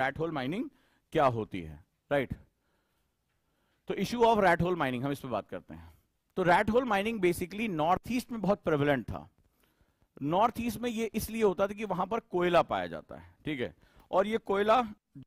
Rat hole mining क्या होती है राइट तो issue of rat hole mining हम इस पर बात करते हैं तो rat hole mining basically north east में बहुत प्रेवलेंट था नॉर्थ ईस्ट में ये इसलिए होता था कि वहां पर कोयला पाया जाता है ठीक है और ये कोयला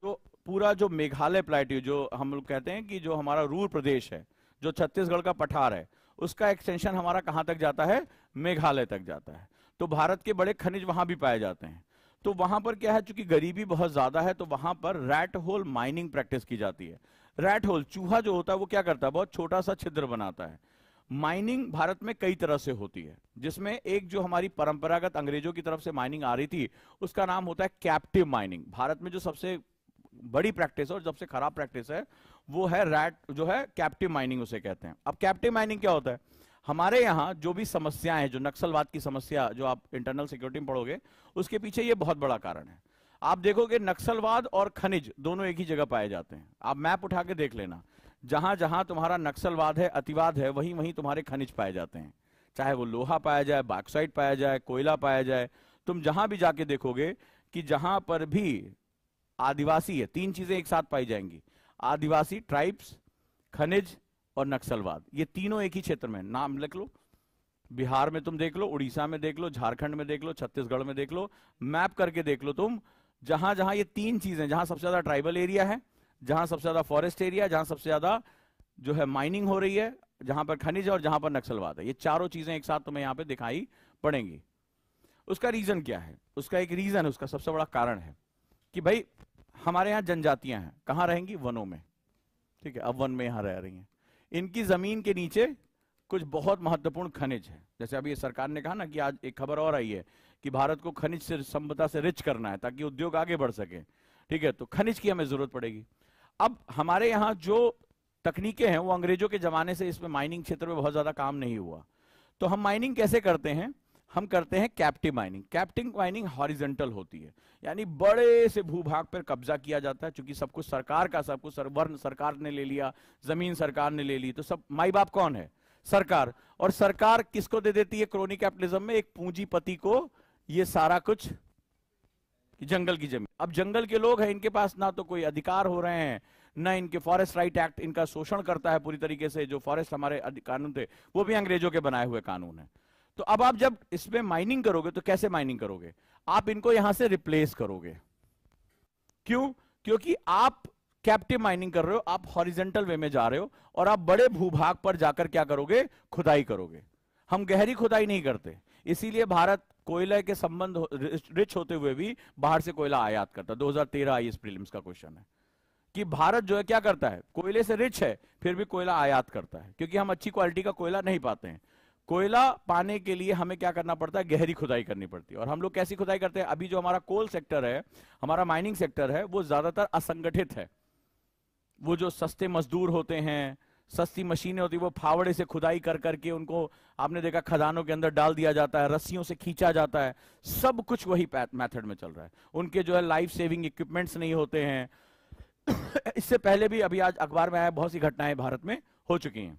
जो पूरा जो मेघालय प्लेट्यू जो हम लोग कहते हैं कि जो हमारा रूर प्रदेश है जो छत्तीसगढ़ का पठार है उसका एक्सटेंशन हमारा कहां तक जाता है मेघालय तक जाता है तो भारत के बड़े खनिज वहां भी पाए जाते हैं तो वहां पर क्या है चूंकि गरीबी बहुत ज्यादा है तो वहां पर रैट होल माइनिंग प्रैक्टिस की जाती है रैट होल चूहा जो होता है वो क्या करता है बहुत छोटा सा छिद्र बनाता है माइनिंग भारत में कई तरह से होती है जिसमें एक जो हमारी परंपरागत अंग्रेजों की तरफ से माइनिंग आ रही थी उसका नाम होता है कैप्टिव माइनिंग भारत में जो सबसे बड़ी प्रैक्टिस है और सबसे खराब प्रैक्टिस है वो है रैट जो है कैप्टिव माइनिंग उसे कहते हैं अब कैप्टिव माइनिंग क्या होता है हमारे यहाँ जो भी समस्याएं हैं जो नक्सलवाद की समस्या जो आप इंटरनल सिक्योरिटी में पढ़ोगे उसके पीछे ये बहुत बड़ा कारण है आप देखोगे नक्सलवाद और खनिज दोनों एक ही जगह पाए जाते हैं आप मैप उठा के देख लेना जहां जहां तुम्हारा नक्सलवाद है अतिवाद है वहीं वहीं तुम्हारे खनिज पाए जाते हैं चाहे वो लोहा पाया जाए बाक्साइड पाया जाए कोयला पाया जाए तुम जहां भी जाके देखोगे कि जहां पर भी आदिवासी है तीन चीजें एक साथ पाई जाएंगी आदिवासी ट्राइब्स खनिज और नक्सलवाद ये तीनों एक ही क्षेत्र में नाम लिख लो बिहार में तुम देख लो उड़ीसा में देख लो झारखंड में देख लो छत्तीसगढ़ में देख लो मैप करके देख लो तुम जहां जहां ये तीन चीजें जहां सबसे ज्यादा ट्राइबल एरिया है जहां सबसे ज्यादा फॉरेस्ट एरिया जहां सबसे ज्यादा जो है माइनिंग हो रही है जहां पर खनिज और जहां पर नक्सलवाद है ये चारों चीजें एक साथ तुम्हें यहां पर दिखाई पड़ेंगी उसका रीजन क्या है उसका एक रीजन है उसका सबसे बड़ा कारण है कि भाई हमारे यहाँ जनजातियां हैं कहाँ रहेंगी वनों में ठीक है अब वन में यहाँ रह रही हैं इनकी जमीन के नीचे कुछ बहुत महत्वपूर्ण खनिज है जैसे अभी सरकार ने कहा ना कि आज एक खबर और आई है कि भारत को खनिज से संपदा से रिच करना है ताकि उद्योग आगे बढ़ सके ठीक है तो खनिज की हमें जरूरत पड़ेगी अब हमारे यहाँ जो तकनीकें हैं वो अंग्रेजों के जमाने से इसमें माइनिंग क्षेत्र में बहुत ज्यादा काम नहीं हुआ तो हम माइनिंग कैसे करते हैं हम करते हैं captive mining captive mining horizontal होती है यानी बड़े से भूभाग पर कब्जा किया जाता है क्योंकि सब कुछ सरकार का सब कुछ वर्ण सरकार ने ले लिया जमीन सरकार ने ले ली तो सब माई बाप कौन है सरकार और सरकार किसको दे देती है क्रोनी कैपिटलिज्म में एक पूंजीपति को ये सारा कुछ जंगल की जमीन अब जंगल के लोग हैं इनके पास ना तो कोई अधिकार हो रहे हैं ना इनके फॉरेस्ट राइट एक्ट इनका शोषण करता है पूरी तरीके से जो फॉरेस्ट हमारे कानून थे वो भी अंग्रेजों के बनाए हुए कानून है तो अब आप जब इसमें माइनिंग करोगे तो कैसे माइनिंग करोगे आप इनको यहां से रिप्लेस करोगे क्यों क्योंकि आप कैप्टिव माइनिंग कर रहे हो आप हॉरिजेंटल वे में जा रहे हो और आप बड़े भूभाग पर जाकर क्या करोगे खुदाई करोगे हम गहरी खुदाई नहीं करते इसीलिए भारत कोयला के संबंध रिच होते हुए भी बाहर से कोयला आयात करता है तेरह आई प्रीलिम्स का क्वेश्चन है कि भारत जो है क्या करता है कोयले से रिच है फिर भी कोयला आयात करता है क्योंकि हम अच्छी क्वालिटी का कोयला नहीं पाते हैं कोयला पाने के लिए हमें क्या करना पड़ता है गहरी खुदाई करनी पड़ती है और हम लोग कैसी खुदाई करते हैं अभी जो हमारा कोल सेक्टर है हमारा माइनिंग सेक्टर है वो ज्यादातर असंगठित है वो जो सस्ते मजदूर होते हैं सस्ती मशीनें होती है वो फावड़े से खुदाई कर करके उनको आपने देखा खदानों के अंदर डाल दिया जाता है रस्सियों से खींचा जाता है सब कुछ वही मेथड में चल रहा है उनके जो है लाइफ सेविंग इक्विपमेंट्स नहीं होते हैं इससे पहले भी अभी आज अखबार में आया बहुत सी घटनाएं भारत में हो चुकी हैं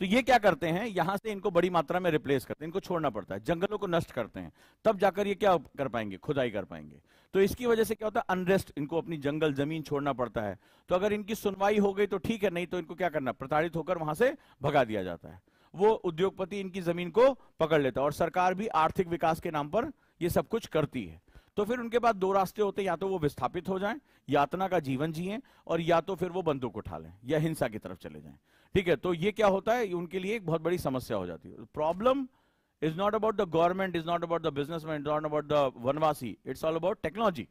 तो ये क्या करते हैं यहां से इनको बड़ी मात्रा में रिप्लेस करते हैं इनको छोड़ना पड़ता है जंगलों को नष्ट करते हैं तब जाकर ये क्या कर पाएंगे खुदाई कर पाएंगे तो इसकी वजह से क्या होता है अनरेस्ट इनको अपनी जंगल जमीन छोड़ना पड़ता है तो अगर इनकी सुनवाई हो गई तो ठीक है नहीं तो इनको क्या करना प्रताड़ित होकर वहां से भगा दिया जाता है वो उद्योगपति इनकी जमीन को पकड़ लेता और सरकार भी आर्थिक विकास के नाम पर ये सब कुछ करती है तो फिर उनके पास दो रास्ते होते हैं या तो वो विस्थापित हो जाएं यातना का जीवन जिए और या तो फिर वो बंदूक उठा लें या हिंसा की तरफ चले जाएं ठीक है तो ये क्या होता है उनके लिए एक बहुत बड़ी समस्या हो जाती है problem is not about the government is not about the businessman man not about the वनवासी इट्स ऑल अबाउट टेक्नोलॉजी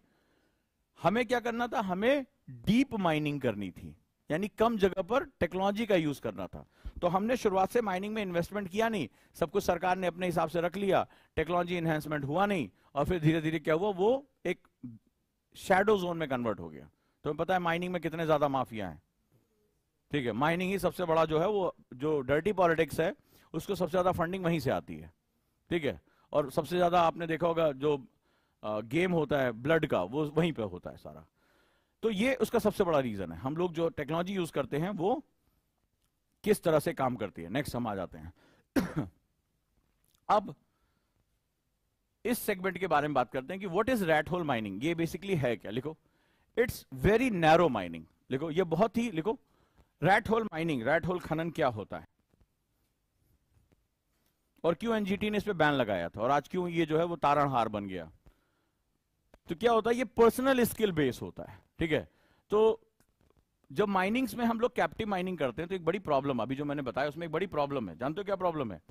हमें क्या करना था हमें डीप माइनिंग करनी थी यानी कम जगह पर टेक्नोलॉजी का यूज करना था तो हमने शुरुआत से माइनिंग में इन्वेस्टमेंट किया नहीं सब कुछ सरकार ने अपने हिसाब से रख लिया टेक्नोलॉजी एनहेंसमेंट हुआ नहीं और फिर धीरे धीरे क्या हुआ वो एक शेडो जोन में कन्वर्ट हो गया तुम्हें तो पता है माइनिंग में कितने ज्यादा माफिया हैं ठीक है माइनिंग ही सबसे बड़ा जो है वो जो डर्टी पॉलिटिक्स है उसको सबसे ज़्यादा फंडिंग वहीं से आती है ठीक है और सबसे ज़्यादा आपने देखा होगा जो गेम होता है ब्लड का वो वहीं पर होता है सारा तो ये उसका सबसे बड़ा रीज़न है हम लोग जो टेक्नोलॉजी यूज़ करते हैं वो किस तरह से काम करती है नेक्स्ट हम आ जाते हैं अब इस सेगमेंट के बारे में बात करते हैं कि what is rat hole mining ये बेसिकली है क्या लिखो इट्स वेरी नैरो माइनिंग लिखो ये बहुत ही लिखो rat hole mining rat hole खनन क्या होता है और क्यों एनजीटी ने इस पर बैन लगाया था और आज क्यों ये जो है वो तारणहार बन गया तो क्या होता है ये पर्सनल स्किल बेस होता है ठीक है तो जब माइनिंग्स में हम लोग कैप्टिव माइनिंग करते हैं तो एक बड़ी प्रॉब्लम अभी जो मैंने बताया उसमें एक बड़ी प्रॉब्लम है जानते हो क्या प्रॉब्लम है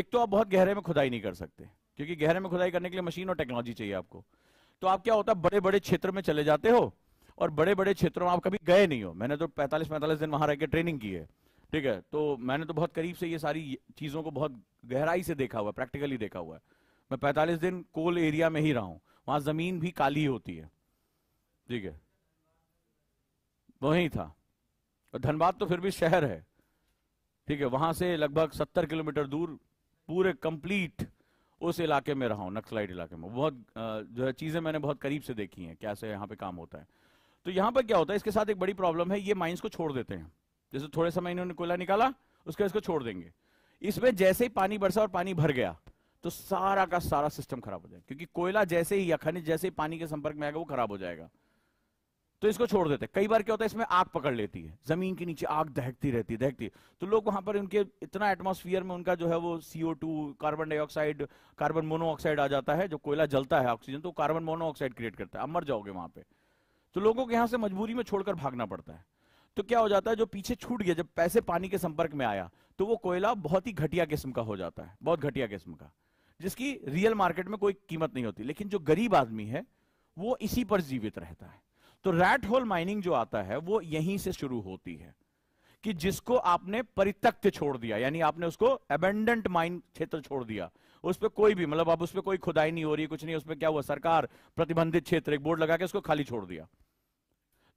एक तो आप बहुत गहरे में खुदाई नहीं कर सकते क्योंकि गहरे में खुदाई करने के लिए मशीन और टेक्नोलॉजी चाहिए आपको तो आप क्या होता है बड़े बड़े क्षेत्र में चले जाते हो और बड़े बड़े क्षेत्रों में आप कभी गए नहीं हो मैंने तो पैंतालीस पैंतालीस दिन वहां रह के ट्रेनिंग की है ठीक है तो मैंने तो बहुत करीब से ये सारी चीज़ों को बहुत गहराई से देखा हुआ है प्रैक्टिकली देखा हुआ है मैं पैंतालीस दिन कोल एरिया में ही रहा हूँ वहां ज़मीन भी काली होती है ठीक है वही था धनबाद तो फिर भी शहर है ठीक है वहां से लगभग सत्तर किलोमीटर दूर पूरे कंप्लीट उस इलाके में रहा हूं नक्सलाइट इलाके में बहुत जो है चीज़ें मैंने बहुत करीब से देखी हैं कैसे यहाँ पे काम होता है तो यहां पर क्या होता है इसके साथ एक बड़ी प्रॉब्लम है ये माइंस को छोड़ देते हैं जैसे थोड़े समय इन्होंने कोयला निकाला उसके इसको छोड़ देंगे इसमें जैसे ही पानी बरसा और पानी भर गया तो सारा का सारा सिस्टम खराब हो जाएगा क्योंकि कोयला जैसे ही या खनिज जैसे ही पानी के संपर्क में आएगा वो खराब हो जाएगा तो इसको छोड़ देते हैं कई बार क्या होता है इसमें आग पकड़ लेती है जमीन के नीचे आग दहकती रहती है दहकती है तो लोग वहां पर उनके इतना एटमोस्फियर में उनका जो है वो CO two carbon dioxide carbon monoxide आ जाता है जो कोयला जलता है ऑक्सीजन तो कार्बन मोनोऑक्साइड क्रिएट करता है अब मर जाओगे वहां पर तो लोगों के यहां से मजबूरी में छोड़कर भागना पड़ता है तो क्या हो जाता है जो पीछे छूट गया जब पैसे पानी के संपर्क में आया तो वो कोयला बहुत ही घटिया किस्म का हो जाता है बहुत घटिया किस्म का जिसकी रियल मार्केट में कोई कीमत नहीं होती लेकिन जो गरीब आदमी है वो इसी पर जीवित रहता है तो रैट होल माइनिंग जो आता है वो यहीं से शुरू होती है कि जिसको आपने परित्यक्त छोड़ दिया यानी आपने उसको एबेंडेंट माइन क्षेत्र छोड़ दिया उस पर कोई भी मतलब अब उस पर कोई खुदाई नहीं हो रही कुछ नहीं उसमें क्या हुआ सरकार प्रतिबंधित क्षेत्र एक बोर्ड लगा के उसको खाली छोड़ दिया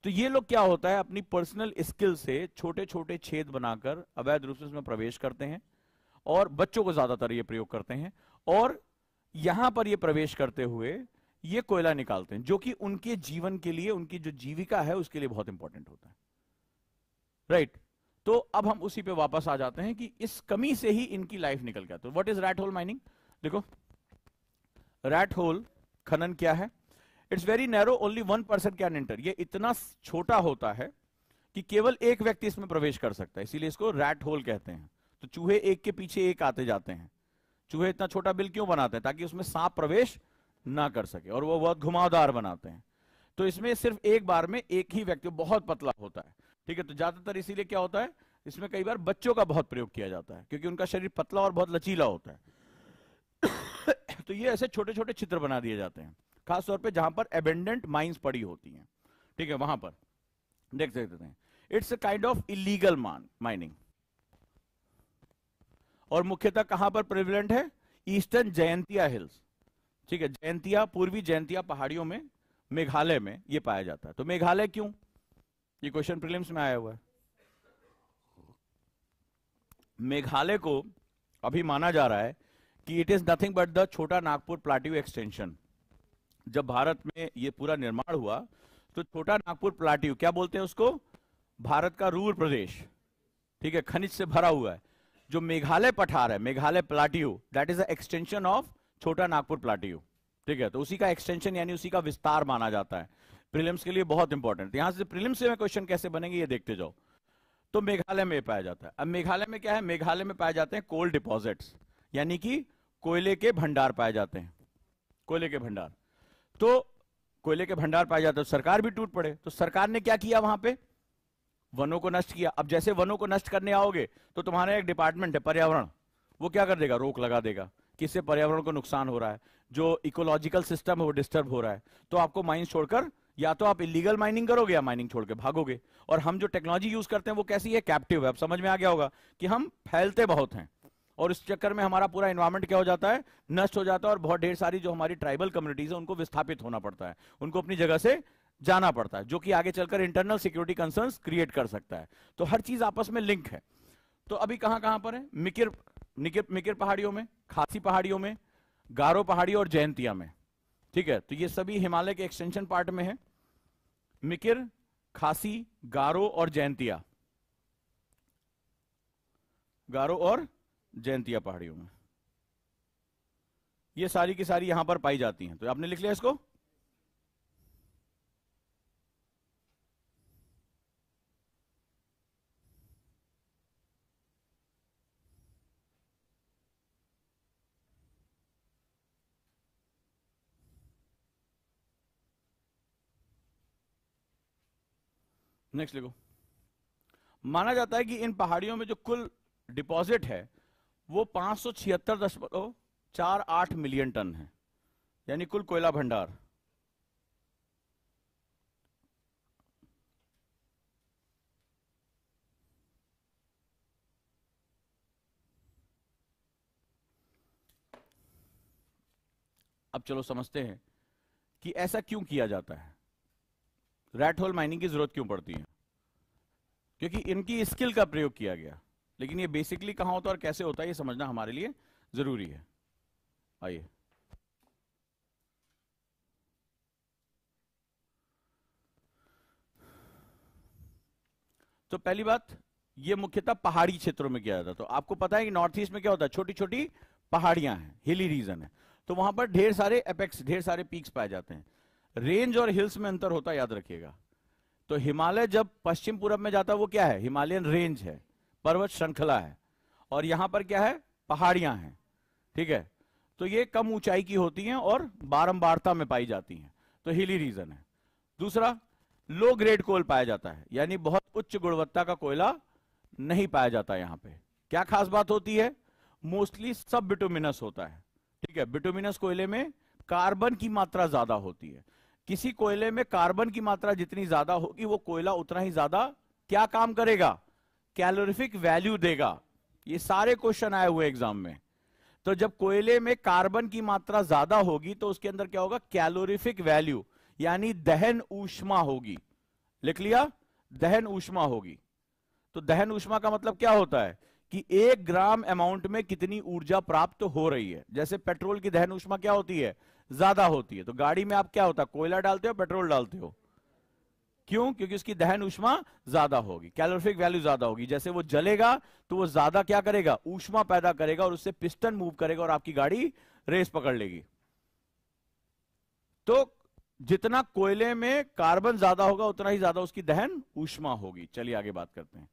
तो ये लोग क्या होता है अपनी पर्सनल स्किल से छोटे छोटे छेद बनाकर अवैध रूप से उसमें प्रवेश करते हैं और बच्चों को ज्यादातर ये प्रयोग करते हैं और यहां पर ये प्रवेश करते हुए ये कोयला निकालते हैं जो कि उनके जीवन के लिए उनकी जो जीविका है उसके लिए बहुत इंपॉर्टेंट होता है राइट right. तो अब हम उसी पे वापस आ जाते हैं कि इस कमी से ही इनकी लाइफ निकल गया तो what is rat hole mining देखो रैट होल खनन क्या है it's very narrow only one person can enter ये इतना छोटा होता है कि केवल एक व्यक्ति इसमें प्रवेश कर सकता है इसीलिए इसको रैट होल कहते हैं तो चूहे एक के पीछे एक आते जाते हैं चूहे इतना छोटा बिल क्यों बनाते हैं ताकि उसमें सांप प्रवेश ना कर सके और वो बहुत घुमावदार बनाते हैं तो इसमें सिर्फ एक बार में एक ही व्यक्ति बहुत पतला होता है ठीक है तो ज्यादातर इसीलिए क्या होता है इसमें कई बार बच्चों का बहुत प्रयोग किया जाता है क्योंकि उनका शरीर पतला और बहुत लचीला होता है तो ये ऐसे छोटे छोटे चित्र बना दिए जाते हैं खासतौर पर जहां पर एबेंडेंट माइंस पड़ी होती हैं ठीक है वहां पर देख सकते हैं it's a kind of illegal mining और मुख्यतः कहां पर प्रिविलेंट है ईस्टर्न जयंतिया हिल्स ठीक है जयंतिया पूर्वी जयंतिया पहाड़ियों में मेघालय में ये पाया जाता है तो मेघालय क्यों ये क्वेश्चन प्रीलिम्स में आया हुआ है मेघालय को अभी माना जा रहा है कि it is nothing but the Chota Nagpur plateau extension जब भारत में ये पूरा निर्माण हुआ तो छोटा नागपुर प्लाट्यू क्या बोलते हैं उसको भारत का रूर प्रदेश ठीक है खनिज से भरा हुआ है जो मेघालय पठार है Meghalaya plateau that is extension of Chota Nagpur प्लाटिव ठीक है तो उसी का एक्सटेंशन यानी उसी का विस्तार माना जाता है प्रीलिम्स के लिए बहुत इंपॉर्टेंट यहां से प्रीलिम्स में क्वेश्चन कैसे बनेंगे ये देखते जाओ तो मेघालय में पाया जाता है अब मेघालय में क्या है मेघालय में पाए जाते हैं कोल डिपॉजिट्स यानी कि कोयले के भंडार पाए जाते हैं कोयले के भंडार तो कोयले के भंडार पाए जाते हैं सरकार भी टूट पड़े तो सरकार ने क्या किया वहां पे वनों को नष्ट किया अब जैसे वनों को नष्ट करने आओगे तो तुम्हारा एक डिपार्टमेंट है पर्यावरण वो क्या कर देगा रोक लगा देगा किससे पर्यावरण को नुकसान हो रहा है जो इकोलॉजिकल सिस्टम है वो डिस्टर्ब हो रहा है तो आपको माइंड छोड़कर या तो आप इलीगल माइनिंग करोगे या माइनिंग छोड़ के भागोगे और हम जो टेक्नोलॉजी यूज करते हैं वो कैसी है कैप्टिव है अब समझ में आ गया होगा कि हम फैलते बहुत हैं और इस चक्कर में हमारा पूरा इन्वायरमेंट क्या हो जाता है नष्ट हो जाता है और बहुत ढेर सारी जो हमारी ट्राइबल कम्युनिटीज है उनको विस्थापित होना पड़ता है उनको अपनी जगह से जाना पड़ता है जो कि आगे चलकर इंटरनल सिक्योरिटी कंसर्न क्रिएट कर सकता है तो हर चीज आपस में लिंक है तो अभी कहां कहां पर है मिकिर मिकिर पहाड़ियों में खासी पहाड़ियों में गारो पहाड़ी और जयंतिया में ठीक है तो ये सभी हिमालय के एक्सटेंशन पार्ट में है मिकिर खासी गारो और जयंतिया गारो और जयंतिया पहाड़ियों में ये सारी की सारी यहां पर पाई जाती हैं तो आपने लिख लिया इसको नेक्स्ट लिखो माना जाता है कि इन पहाड़ियों में जो कुल डिपॉजिट है वो पांच सौ छिहत्तर दशमलव चार आठ मिलियन टन है यानी कुल कोयला भंडार अब चलो समझते हैं कि ऐसा क्यों किया जाता है रैट होल माइनिंग की जरूरत क्यों पड़ती है क्योंकि इनकी स्किल का प्रयोग किया गया लेकिन ये बेसिकली कहां होता है और कैसे होता है ये समझना हमारे लिए जरूरी है आइए तो पहली बात ये मुख्यतः पहाड़ी क्षेत्रों में किया जाता है तो आपको पता है कि नॉर्थ ईस्ट में क्या होता है छोटी छोटी पहाड़ियां हैं हिली रीजन है तो वहां पर ढेर सारे एपेक्स ढेर सारे पीक्स पाए जाते हैं रेंज और हिल्स में अंतर होता याद रखिएगा तो हिमालय जब पश्चिम पूरब में जाता वो क्या है हिमालयन रेंज है पर्वत श्रृंखला है और यहां पर क्या है पहाड़ियां हैं ठीक है तो ये कम ऊंचाई की होती हैं और बारंबारता में पाई जाती हैं तो हिली रीजन है दूसरा लो ग्रेड कोल पाया जाता है यानी बहुत उच्च गुणवत्ता का कोयला नहीं पाया जाता यहां पर क्या खास बात होती है मोस्टली सब बिटोमिनस होता है ठीक है बिटोमिनस कोयले में कार्बन की मात्रा ज्यादा होती है किसी कोयले में कार्बन की मात्रा जितनी ज्यादा होगी वो कोयला उतना ही ज्यादा क्या काम करेगा कैलोरिफिक वैल्यू देगा ये सारे क्वेश्चन आए हुए एग्जाम में तो जब कोयले में कार्बन की मात्रा ज्यादा होगी तो उसके अंदर क्या होगा कैलोरिफिक वैल्यू यानी दहन ऊष्मा होगी लिख लिया दहन ऊष्मा होगी तो दहन ऊष्मा का मतलब क्या होता है कि एक ग्राम अमाउंट में कितनी ऊर्जा प्राप्त हो रही है जैसे पेट्रोल की दहन ऊष्मा क्या होती है ज्यादा होती है तो गाड़ी में आप क्या होता है कोयला डालते हो पेट्रोल डालते हो क्यों क्योंकि उसकी दहन उष्मा ज्यादा होगी कैलोरिफिक वैल्यू ज्यादा होगी जैसे वो जलेगा तो वो ज्यादा क्या करेगा ऊष्मा पैदा करेगा और उससे पिस्टन मूव करेगा और आपकी गाड़ी रेस पकड़ लेगी तो जितना कोयले में कार्बन ज्यादा होगा उतना ही ज्यादा उसकी दहन ऊष्मा होगी चलिए आगे बात करते हैं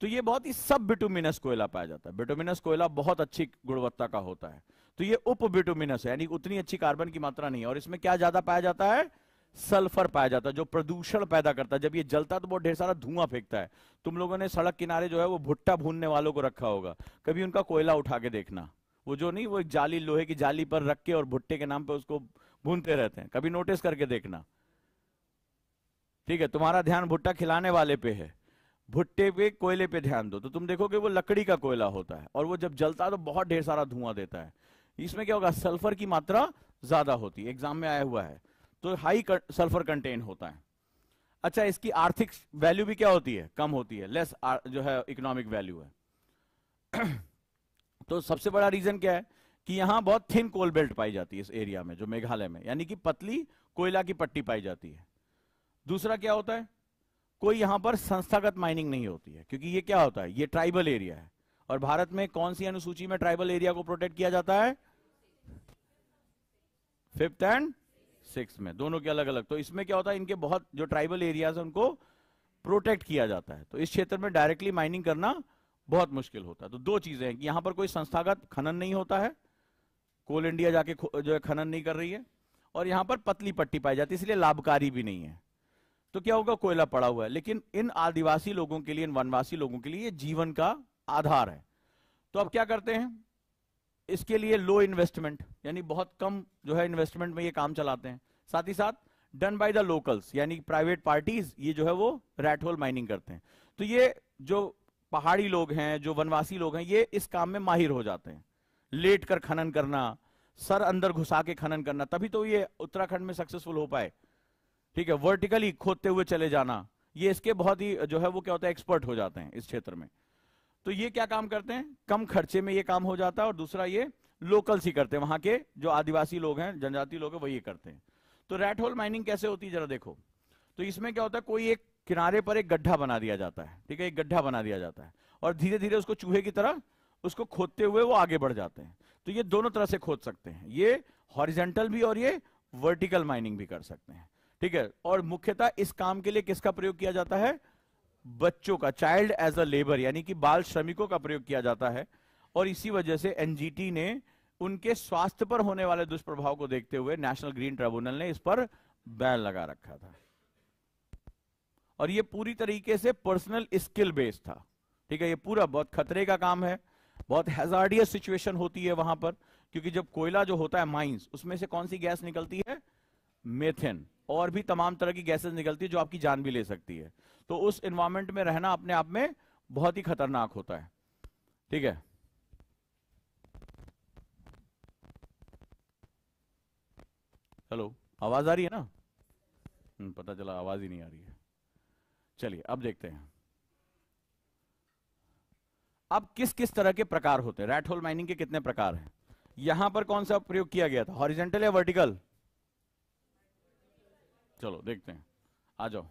तो ये बहुत ही सब बिटुमिनस कोयला पाया जाता है बिटुमिनस कोयला बहुत अच्छी गुणवत्ता का होता है तो ये उप बिटुमिनस है यानी उतनी अच्छी कार्बन की मात्रा नहीं है और इसमें क्या ज्यादा पाया जाता है सल्फर पाया जाता है जो प्रदूषण पैदा करता है जब ये जलता है तो बहुत ढेर सारा धुआं फेंकता है तुम लोगों ने सड़क किनारे जो है वो भुट्टा भूनने वालों को रखा होगा कभी उनका कोयला उठा के देखना वो जो नहीं वो एक जाली लोहे की जाली पर रख के और भुट्टे के नाम पर उसको भूनते रहते हैं कभी नोटिस करके देखना ठीक है तुम्हारा ध्यान भुट्टा खिलाने वाले पे है भुट्टे पे कोयले पे ध्यान दो तो तुम देखोगे वो लकड़ी का कोयला होता है और वो जब जलता है तो बहुत ढेर सारा धुआं देता है इसमें क्या होगा सल्फर की मात्रा ज्यादा होती है एग्जाम में आया हुआ है तो हाई सल्फर कंटेंट होता है अच्छा इसकी आर्थिक वैल्यू भी क्या होती है कम होती है लेस जो है इकोनॉमिक वैल्यू है तो सबसे बड़ा रीजन क्या है कि यहां बहुत थिन कोल बेल्ट पाई जाती है इस एरिया में जो मेघालय में यानी कि पतली कोयला की पट्टी पाई जाती है दूसरा क्या होता है कोई यहां पर संस्थागत माइनिंग नहीं होती है क्योंकि ये क्या होता है ये ट्राइबल एरिया है और भारत में कौन सी अनुसूची में ट्राइबल एरिया को प्रोटेक्ट किया जाता है फिफ्थ एंड सिक्स में दोनों के अलग अलग तो इसमें क्या होता है इनके बहुत जो ट्राइबल एरियाज है उनको प्रोटेक्ट किया जाता है तो इस क्षेत्र में डायरेक्टली माइनिंग करना बहुत मुश्किल होता है तो दो चीजें हैं कि यहां पर कोई संस्थागत खनन नहीं होता है कोल इंडिया जाके जो है खनन नहीं कर रही है और यहां पर पतली पट्टी पाई जाती है इसलिए लाभकारी भी नहीं है तो क्या होगा कोयला पड़ा हुआ है लेकिन इन आदिवासी लोगों के लिए इन वनवासी लोगों के लिए ये जीवन का आधार है तो अब क्या करते हैं इसके लिए लो इन्वेस्टमेंट यानी बहुत कम जो है इन्वेस्टमेंट में ये काम चलाते हैं साथ ही साथ डन बाय द लोकल्स यानी प्राइवेट पार्टीज ये जो है वो रैट होल माइनिंग करते हैं तो ये जो पहाड़ी लोग हैं जो वनवासी लोग हैं ये इस काम में माहिर हो जाते हैं लेट कर खनन करना सर अंदर घुसा के खनन करना तभी तो ये उत्तराखंड में सक्सेसफुल हो पाए ठीक है वर्टिकली खोदते हुए चले जाना ये इसके बहुत ही जो है वो क्या होता है एक्सपर्ट हो जाते हैं इस क्षेत्र में तो ये क्या काम करते हैं कम खर्चे में ये काम हो जाता है और दूसरा ये लोकल सी करते हैं वहां के जो आदिवासी लोग हैं जनजाति लोग हैं वही करते हैं तो रेट होल माइनिंग कैसे होती है जरा देखो तो इसमें क्या होता है कोई एक किनारे पर एक गड्ढा बना दिया जाता है ठीक है एक गड्ढा बना दिया जाता है और धीरे धीरे उसको चूहे की तरह उसको खोदते हुए वो आगे बढ़ जाते हैं तो ये दोनों तरह से खोद सकते हैं ये हॉरिजेंटल भी और ये वर्टिकल माइनिंग भी कर सकते हैं ठीक है और मुख्यतः इस काम के लिए किसका प्रयोग किया जाता है बच्चों का चाइल्ड एज अ लेबर यानी कि बाल श्रमिकों का प्रयोग किया जाता है और इसी वजह से एनजीटी ने उनके स्वास्थ्य पर होने वाले दुष्प्रभाव को देखते हुए नेशनल ग्रीन ट्रिब्यूनल ने इस पर बैन लगा रखा था और यह पूरी तरीके से पर्सनल स्किल बेस्ड था ठीक है यह पूरा बहुत खतरे का काम है बहुत हेजार्डियस सिचुएशन होती है वहां पर क्योंकि जब कोयला जो होता है माइंस उसमें से कौन सी गैस निकलती है मेथेन और भी तमाम तरह की गैसेज निकलती है जो आपकी जान भी ले सकती है तो उस इन्वायरमेंट में रहना अपने आप में बहुत ही खतरनाक होता है ठीक है हेलो आवाज आ रही है ना हम्म, पता चला आवाज ही नहीं आ रही है चलिए अब देखते हैं अब किस किस तरह के प्रकार होते हैं रैट होल माइनिंग के कितने प्रकार हैं यहां पर कौन सा प्रयोग किया गया था हॉरिजेंटल या वर्टिकल चलो देखते हैं आ जाओ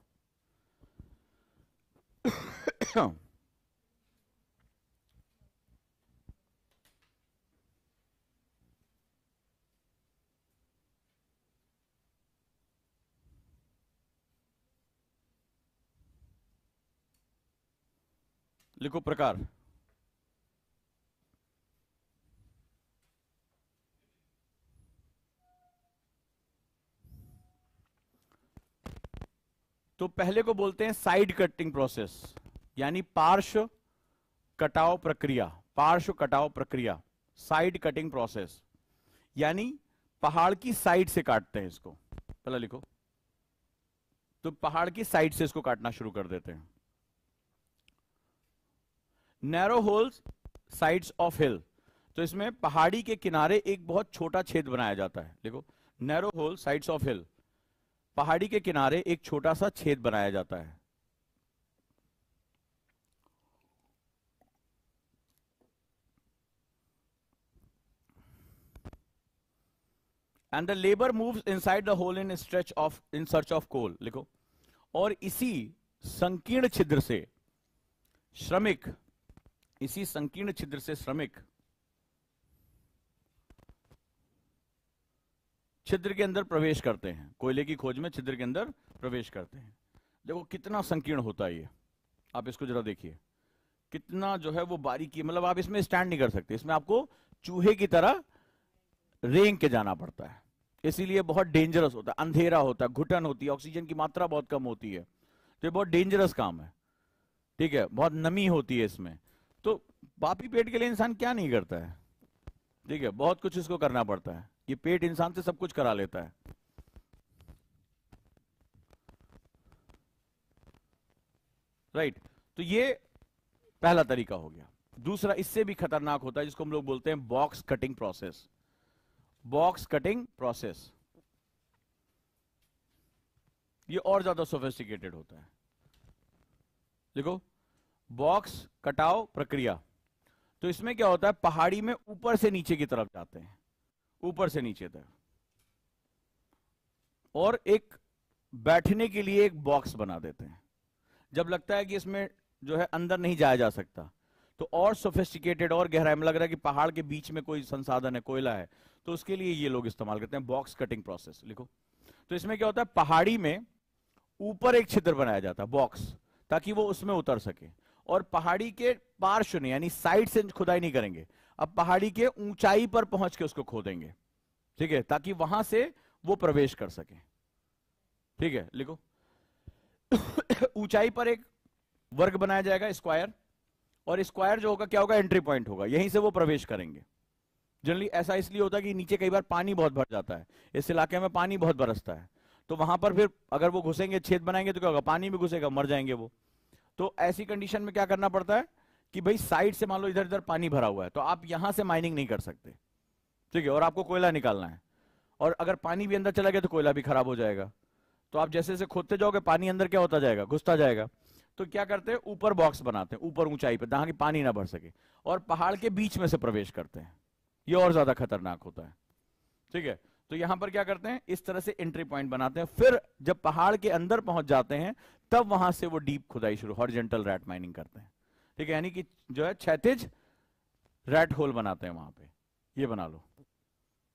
लिखो प्रकार तो पहले को बोलते हैं साइड कटिंग प्रोसेस यानी पार्श्व कटाव प्रक्रिया पार्श्व कटाव प्रक्रिया साइड कटिंग प्रोसेस यानी पहाड़ की साइड से काटते हैं इसको पहला लिखो तो पहाड़ की साइड से इसको काटना शुरू कर देते हैं narrow holes sides of hill तो इसमें पहाड़ी के किनारे एक बहुत छोटा छेद बनाया जाता है देखो narrow hole sides of hill पहाड़ी के किनारे एक छोटा सा छेद बनाया जाता है and the labour move inside the hole in stretch of in search of coal लिखो और इसी संकीर्ण छिद्र से श्रमिक इसी संकीर्ण छिद्र से श्रमिक छिद्र के अंदर प्रवेश करते हैं कोयले की खोज में छिद्र के अंदर प्रवेश करते हैं देखो कितना संकीर्ण होता है ये आप इसको जरा देखिए कितना जो है वो बारीकी मतलब आप इसमें स्टैंड नहीं कर सकते इसमें आपको चूहे की तरह रेंग के जाना पड़ता है इसीलिए बहुत डेंजरस होता है अंधेरा होता है घुटन होती है ऑक्सीजन की मात्रा बहुत कम होती है तो ये बहुत डेंजरस काम है ठीक है बहुत नमी होती है इसमें तो पापी पेट के लिए इंसान क्या नहीं करता है ठीक है बहुत कुछ इसको करना पड़ता है ये पेट इंसान से सब कुछ करा लेता है राइट right. तो ये पहला तरीका हो गया दूसरा इससे भी खतरनाक होता है जिसको हम लोग बोलते हैं box cutting process box cutting process ये और ज्यादा सोफेस्टिकेटेड होता है देखो बॉक्स कटाव प्रक्रिया तो इसमें क्या होता है पहाड़ी में ऊपर से नीचे की तरफ जाते हैं ऊपर से नीचे तक और एक बैठने के लिए एक बॉक्स बना देते हैं जब लगता है कि इसमें जो है अंदर नहीं जाया जा सकता तो और सोफिस्टिकेटेड और गहरा लग रहा है कि पहाड़ के बीच में कोई संसाधन है कोयला है तो उसके लिए ये लोग इस्तेमाल करते हैं बॉक्स कटिंग प्रोसेस लिखो तो इसमें क्या होता है पहाड़ी में ऊपर एक छिद्र बनाया जाता है बॉक्स ताकि वो उसमें उतर सके और पहाड़ी के पार्श्व यानी साइड से खुदाई नहीं करेंगे अब पहाड़ी के ऊंचाई पर पहुंच के उसको खोदेंगे ठीक है ताकि वहां से वो प्रवेश कर सके ठीक है लिखो ऊंचाई पर एक वर्ग बनाया जाएगा स्क्वायर और स्क्वायर जो होगा क्या होगा एंट्री पॉइंट होगा यहीं से वो प्रवेश करेंगे जनरली ऐसा इसलिए होता है कि नीचे कई बार पानी बहुत भर जाता है इस इलाके में पानी बहुत बरसता है तो वहां पर फिर अगर वो घुसेंगे छेद बनाएंगे तो क्या होगा पानी में घुसेगा मर जाएंगे वो तो ऐसी कंडीशन में क्या करना पड़ता है कि भाई साइड से मान लो इधर इधर पानी भरा हुआ है तो आप यहां से माइनिंग नहीं कर सकते ठीक है और आपको कोयला निकालना है और अगर पानी भी अंदर चला गया तो कोयला भी खराब हो जाएगा तो आप जैसे जैसे खोदते जाओगे पानी अंदर क्या होता जाएगा घुसता जाएगा तो क्या करते हैं ऊपर बॉक्स बनाते हैं ऊपर ऊंचाई पर जहां की पानी ना भर सके और पहाड़ के बीच में से प्रवेश करते हैं ये और ज्यादा खतरनाक होता है ठीक है तो यहां पर क्या करते हैं इस तरह से एंट्री पॉइंट बनाते हैं फिर जब पहाड़ के अंदर पहुंच जाते हैं तब वहां से वो डीप खुदाई शुरू हॉर्जेंटल रैट माइनिंग करते हैं ठीक है यानी कि जो है क्षैतिज रेड होल बनाते हैं वहां पे ये बना लो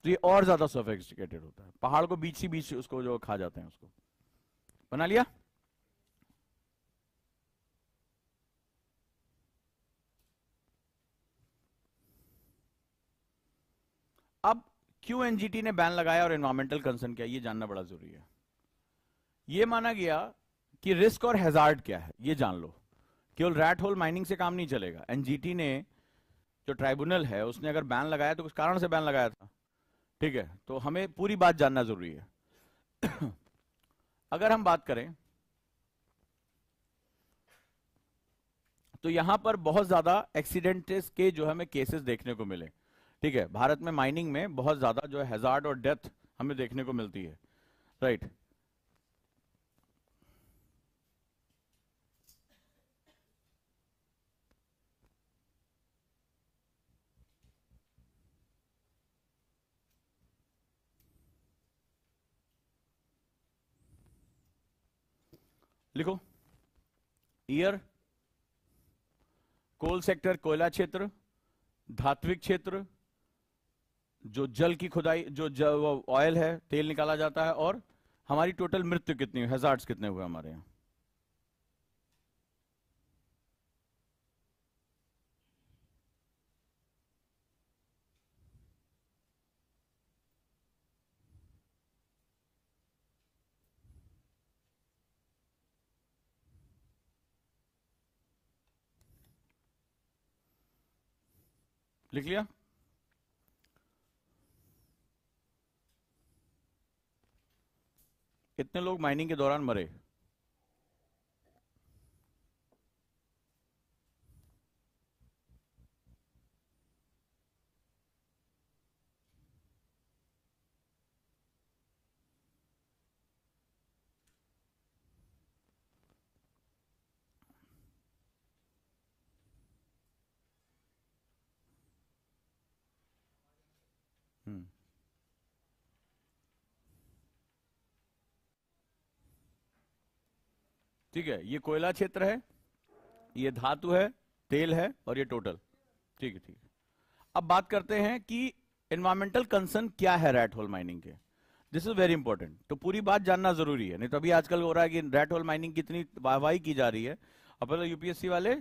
तो ये और ज्यादा सोफेस्टिकेटेड होता है पहाड़ को बीच ही बीच उसको जो खा जाते हैं उसको बना लिया अब क्यों एनजीटी ने बैन लगाया और एनवायरमेंटल कंसर्न क्या ये जानना बड़ा जरूरी है ये माना गया कि रिस्क और हेजार्ड क्या है ये जान लो केवल रैट होल माइनिंग से काम नहीं चलेगा एनजीटी ने जो ट्राइब्यूनल है उसने अगर बैन लगाया तो किस कारण से बैन लगाया था ठीक है तो हमें पूरी बात जानना जरूरी है अगर हम बात करें तो यहां पर बहुत ज्यादा एक्सीडेंटेस के जो हमें केसेस देखने को मिले ठीक है भारत में माइनिंग में बहुत ज्यादा जो है हेजार्ड और डेथ हमें देखने को मिलती है राइट right. लिखो ईयर कोल सेक्टर कोयला क्षेत्र धात्विक क्षेत्र जो जल की खुदाई जो ऑयल है तेल निकाला जाता है और हमारी टोटल मृत्यु कितनी हुई हजार्ड्स कितने हुए हमारे यहां लिख लिया कितने लोग माइनिंग के दौरान मरे ठीक है ये कोयला क्षेत्र है ये धातु है तेल है और ये टोटल ठीक है ठीक है अब बात करते हैं कि एनवायरमेंटल कंसर्न क्या है रेट होल माइनिंग के दिस इज वेरी इंपॉर्टेंट तो पूरी बात जानना जरूरी है नहीं तो अभी आजकल हो रहा है कि रेट होल माइनिंग कितनी वाहवाही की जा रही है अब पहले यूपीएससी वाले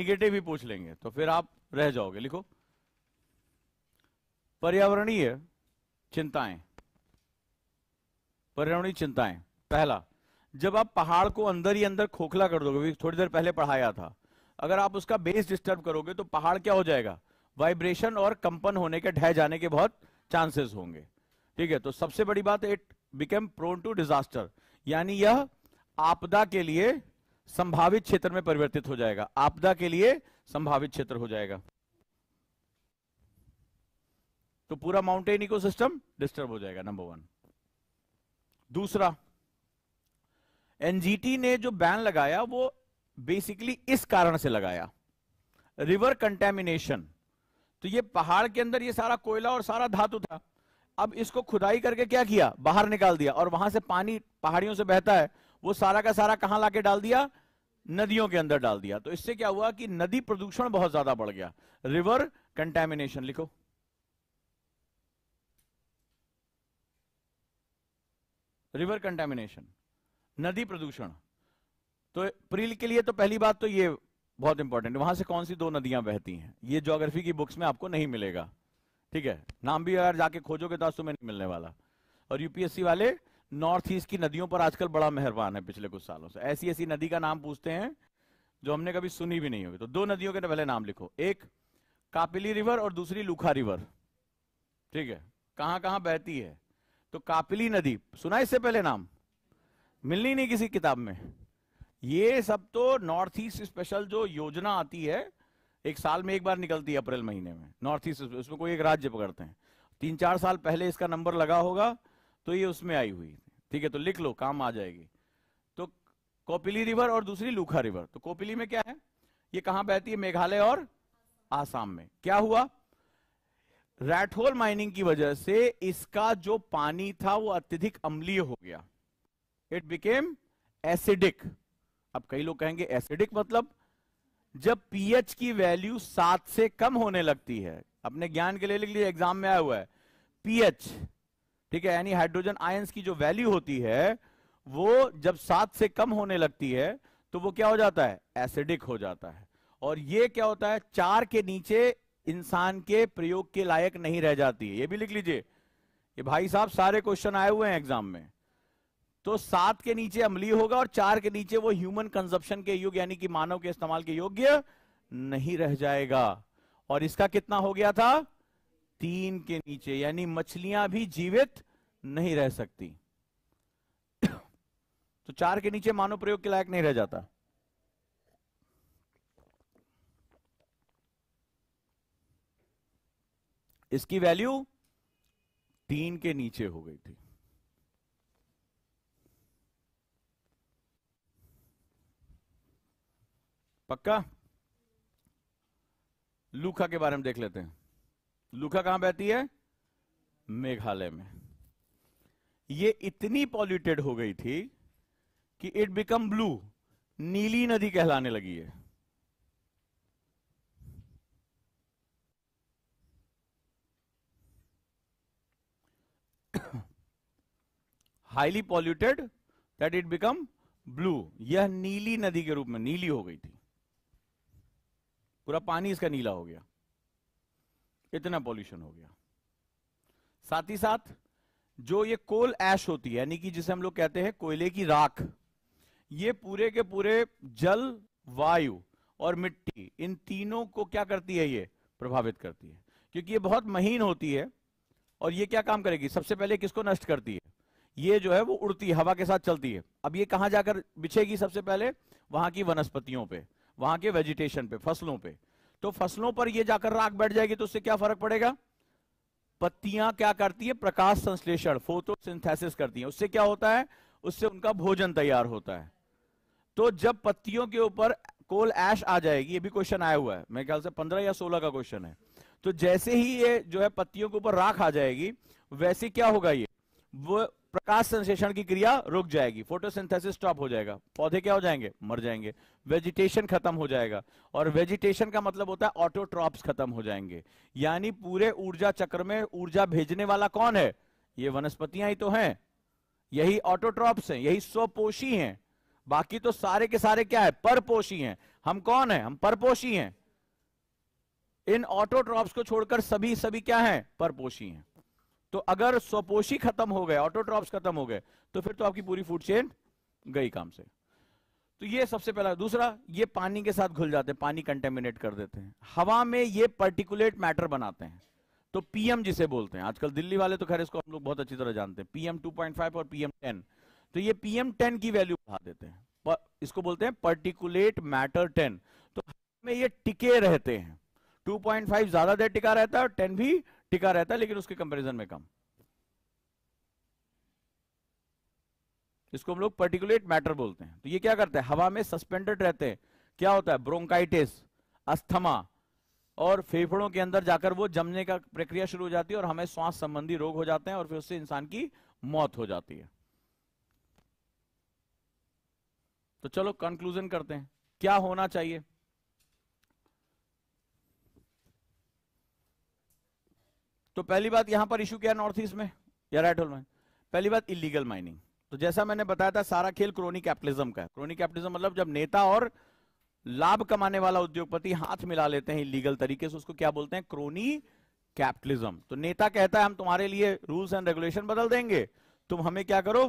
निगेटिव ही पूछ लेंगे तो फिर आप रह जाओगे लिखो पर्यावरणीय चिंताएं पर्यावरणीय चिंताएं पहला जब आप पहाड़ को अंदर ही अंदर खोखला कर दोगे थोड़ी देर पहले पढ़ाया था अगर आप उसका बेस डिस्टर्ब करोगे तो पहाड़ क्या हो जाएगा वाइब्रेशन और कंपन होने के ढह जाने के बहुत चांसेस होंगे ठीक है तो सबसे बड़ी बात it became prone to disaster यानी यह आपदा के लिए संभावित क्षेत्र में परिवर्तित हो जाएगा आपदा के लिए संभावित क्षेत्र हो जाएगा तो पूरा माउंटेन इकोसिस्टम डिस्टर्ब हो जाएगा नंबर वन दूसरा एनजीटी ने जो बैन लगाया वो बेसिकली इस कारण से लगाया रिवर कंटेमिनेशन तो ये पहाड़ के अंदर ये सारा कोयला और सारा धातु था अब इसको खुदाई करके क्या किया बाहर निकाल दिया और वहां से पानी पहाड़ियों से बहता है वो सारा का सारा कहां लाके डाल दिया नदियों के अंदर डाल दिया तो इससे क्या हुआ कि नदी प्रदूषण बहुत ज्यादा बढ़ गया रिवर कंटेमिनेशन लिखो रिवर कंटेमिनेशन नदी प्रदूषण तो प्रील के लिए तो पहली बात तो ये बहुत इंपॉर्टेंट वहां से कौन सी दो नदियां बहती हैं ये ज्योग्राफी की बुक्स में आपको नहीं मिलेगा ठीक है नाम भी अगर जाके खोजोगे तो आज तुम्हें नहीं मिलने वाला और यूपीएससी वाले नॉर्थ ईस्ट की नदियों पर आजकल बड़ा मेहरबान है पिछले कुछ सालों से ऐसी ऐसी नदी का नाम पूछते हैं जो हमने कभी सुनी भी नहीं होगी तो दो नदियों के तो पहले नाम लिखो एक कापिली रिवर और दूसरी लुखा रिवर ठीक है कहां कहां बहती है तो कापिली नदी सुना इससे पहले नाम मिलनी नहीं किसी किताब में ये सब तो नॉर्थ ईस्ट स्पेशल जो योजना आती है एक साल में एक बार निकलती है अप्रैल महीने में नॉर्थ ईस्ट उसमें कोई एक राज्य पकड़ते हैं तीन चार साल पहले इसका नंबर लगा होगा तो ये उसमें आई हुई ठीक है तो लिख लो काम आ जाएगी तो कोपिली रिवर और दूसरी लूखा रिवर तो कोपिली में क्या है ये कहां बहती है मेघालय और आसाम में क्या हुआ रैटहोल माइनिंग की वजह से इसका जो पानी था वो अत्यधिक अम्लीय हो गया इट बिकेम एसिडिक अब कई लोग कहेंगे एसिडिक मतलब जब पीएच की वैल्यू सात से कम होने लगती है अपने ज्ञान के लिए लिख लीजिए एग्जाम में आया हुआ है पीएच ठीक है यानी हाइड्रोजन आयंस की जो वैल्यू होती है वो जब सात से कम होने लगती है तो वो क्या हो जाता है एसिडिक हो जाता है और ये क्या होता है चार के नीचे इंसान के प्रयोग के लायक नहीं रह जाती है ये भी लिख लीजिए ये भाई साहब सारे क्वेश्चन आए हुए हैं एग्जाम में तो सात के नीचे अमली होगा और चार के नीचे वो ह्यूमन कंजप्शन के युग यानी कि मानव के इस्तेमाल के योग्य नहीं रह जाएगा और इसका कितना हो गया था तीन के नीचे यानी मछलियां भी जीवित नहीं रह सकती तो चार के नीचे मानव प्रयोग के लायक नहीं रह जाता इसकी वैल्यू तीन के नीचे हो गई थी पक्का लूखा के बारे में देख लेते हैं लूखा कहां बहती है मेघालय में ये इतनी पॉल्यूटेड हो गई थी कि इट बिकम ब्लू नीली नदी कहलाने लगी है highly polluted that it become blue यह नीली नदी के रूप में नीली हो गई थी पूरा पानी इसका नीला हो गया इतना पॉल्यूशन हो गया साथ ही साथ जो ये कोल ऐश होती है यानी कि जिसे हम लोग कहते हैं कोयले की राख ये पूरे के पूरे जल वायु और मिट्टी इन तीनों को क्या करती है ये प्रभावित करती है क्योंकि ये बहुत महीन होती है और ये क्या काम करेगी सबसे पहले किसको नष्ट करती है ये जो है वो उड़ती है हवा के साथ चलती है अब ये कहां जाकर बिछेगी सबसे पहले वहां की वनस्पतियों पे वहां के वेजिटेशन पे फसलों पे तो फसलों पर यह जाकर राख बैठ जाएगी तो उससे क्या फर्क पड़ेगा पत्तियां क्या करती है प्रकाश संश्लेषण फोटोसिंथेसिस करती है उससे क्या होता है उससे उनका भोजन तैयार होता है तो जब पत्तियों के ऊपर कोल ऐश आ जाएगी ये भी क्वेश्चन आया हुआ है मेरे ख्याल से पंद्रह या सोलह का क्वेश्चन है तो जैसे ही ये जो है पत्तियों के ऊपर राख आ जाएगी वैसे क्या होगा ये वो प्रकाश संश्लेषण की क्रिया रुक जाएगी फोटोसिंथेसिस स्टॉप हो जाएगा पौधे क्या हो जाएंगे मर जाएंगे वेजिटेशन खत्म हो जाएगा और वेजिटेशन का मतलब होता है ऑटोट्रॉप खत्म हो जाएंगे यानी पूरे ऊर्जा चक्र में ऊर्जा भेजने वाला कौन है ये वनस्पतियां ही तो हैं यही ऑटोट्रॉप्स हैं यही स्वपोषी हैं बाकी तो सारे के सारे क्या है परपोषी हैं हम कौन है हम परपोषी हैं इन ऑटोट्रॉप्स को छोड़कर सभी सभी क्या हैं परपोषी हैं तो अगर स्वपोषी खत्म हो गए ऑटोट्रॉप खत्म हो गए तो फिर तो आपकी पूरी फूड चेन गई काम से तो ये सबसे पहला दूसरा ये पानी के साथ घुल जाते हैं पानी कंटेमिनेट कर देते हैं हवा में ये पर्टिकुलेट मैटर बनाते हैं तो पीएम जिसे बोलते हैं आजकल दिल्ली वाले तो खैर इसको हम लोग बहुत अच्छी तरह जानते हैं पीएम 2.5 और पीएम 10 तो ये पीएम 10 की वैल्यू बढ़ा देते हैं पर, इसको बोलते हैं पर्टिकुलेट मैटर 10 तो हवा में ये टिके रहते हैं टू ज्यादा देर टिका रहता है और टेन भी टिका रहता है लेकिन उसके कंपैरिजन में कम इसको हम लोग पर्टिकुलेट मैटर बोलते हैं तो ये क्या करता है हवा में सस्पेंडेड रहते हैं क्या होता है ब्रोंकाइटिस अस्थमा और फेफड़ों के अंदर जाकर वो जमने का प्रक्रिया शुरू हो जाती है और हमें श्वास संबंधी रोग हो जाते हैं और फिर उससे इंसान की मौत हो जाती है तो चलो कंक्लूजन करते हैं क्या होना चाहिए तो पहली बात यहां पर इशू क्या नॉर्थ ईस्ट में या राइट होल में पहली बात इलीगल माइनिंग तो जैसा मैंने बताया था सारा खेल क्रोनी कैपिटलिज्म का क्रोनी कैपिटलिज्म मतलब जब नेता और लाभ कमाने वाला उद्योगपति हाथ मिला लेते हैं इलीगल तरीके से उसको क्या बोलते हैं क्रोनी कैपिटलिज्म तो नेता कहता है हम तुम्हारे लिए रूल्स एंड रेगुलेशन बदल देंगे तुम हमें क्या करो